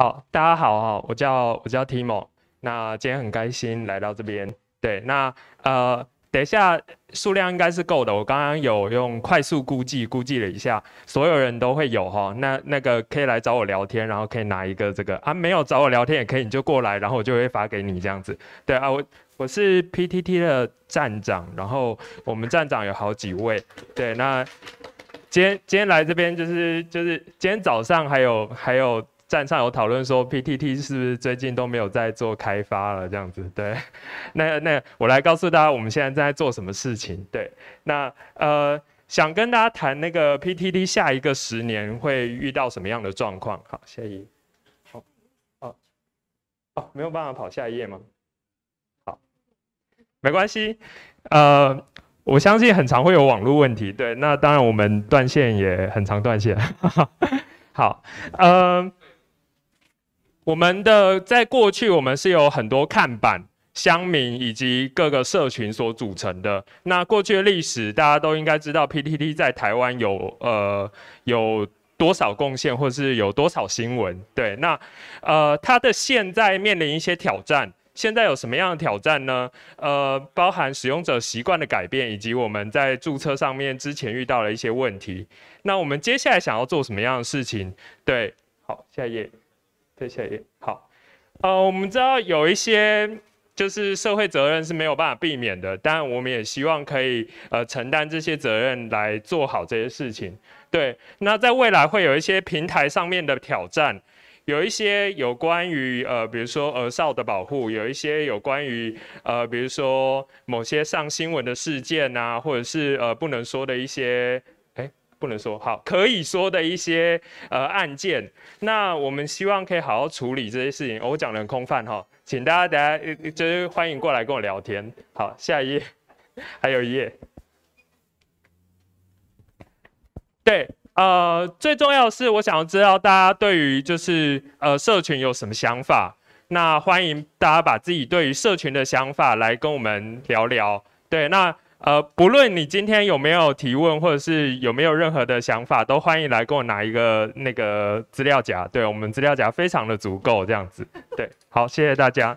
好，大家好哈，我叫我叫 Tim，那今天很开心来到这边。对，那呃，等一下数量应该是够的，我刚刚有用快速估计估计了一下，所有人都会有哈。那那个可以来找我聊天，然后可以拿一个这个啊，没有找我聊天也可以，你就过来，然后我就会发给你这样子。对啊，我我是 PTT 的站长，然后我们站长有好几位。对，那今天今天来这边就是就是今天早上还有还有。站上有讨论说，PTT 是不是最近都没有在做开发了？这样子，对。那那我来告诉大家，我们现在正在做什么事情？对。那呃，想跟大家谈那个 PTT 下一个十年会遇到什么样的状况？好，下一页。好。哦哦，没有办法跑下一页吗？好，没关系。呃，我相信很常会有网络问题。对。那当然，我们断线也很常断线。好，嗯。我们的在过去，我们是有很多看板、乡民以及各个社群所组成的。那过去的历史，大家都应该知道，PTT 在台湾有呃有多少贡献，或是有多少新闻？对，那呃它的现在面临一些挑战，现在有什么样的挑战呢？呃，包含使用者习惯的改变，以及我们在注册上面之前遇到的一些问题。那我们接下来想要做什么样的事情？对，好，下一页。再谢。一好，呃，我们知道有一些就是社会责任是没有办法避免的，但我们也希望可以呃承担这些责任来做好这些事情。对，那在未来会有一些平台上面的挑战，有一些有关于呃，比如说儿少的保护，有一些有关于呃，比如说某些上新闻的事件呐，或者是呃不能说的一些。不能说好，可以说的一些呃案件，那我们希望可以好好处理这些事情。我讲的很空泛哈，请大家大家就是欢迎过来跟我聊天。好，下一页 还有一页。对，呃，最重要的是我想要知道大家对于就是呃社群有什么想法，那欢迎大家把自己对于社群的想法来跟我们聊聊。对，那。呃，不论你今天有没有提问，或者是有没有任何的想法，都欢迎来跟我拿一个那个资料夹。对我们资料夹非常的足够这样子，对，好，谢谢大家。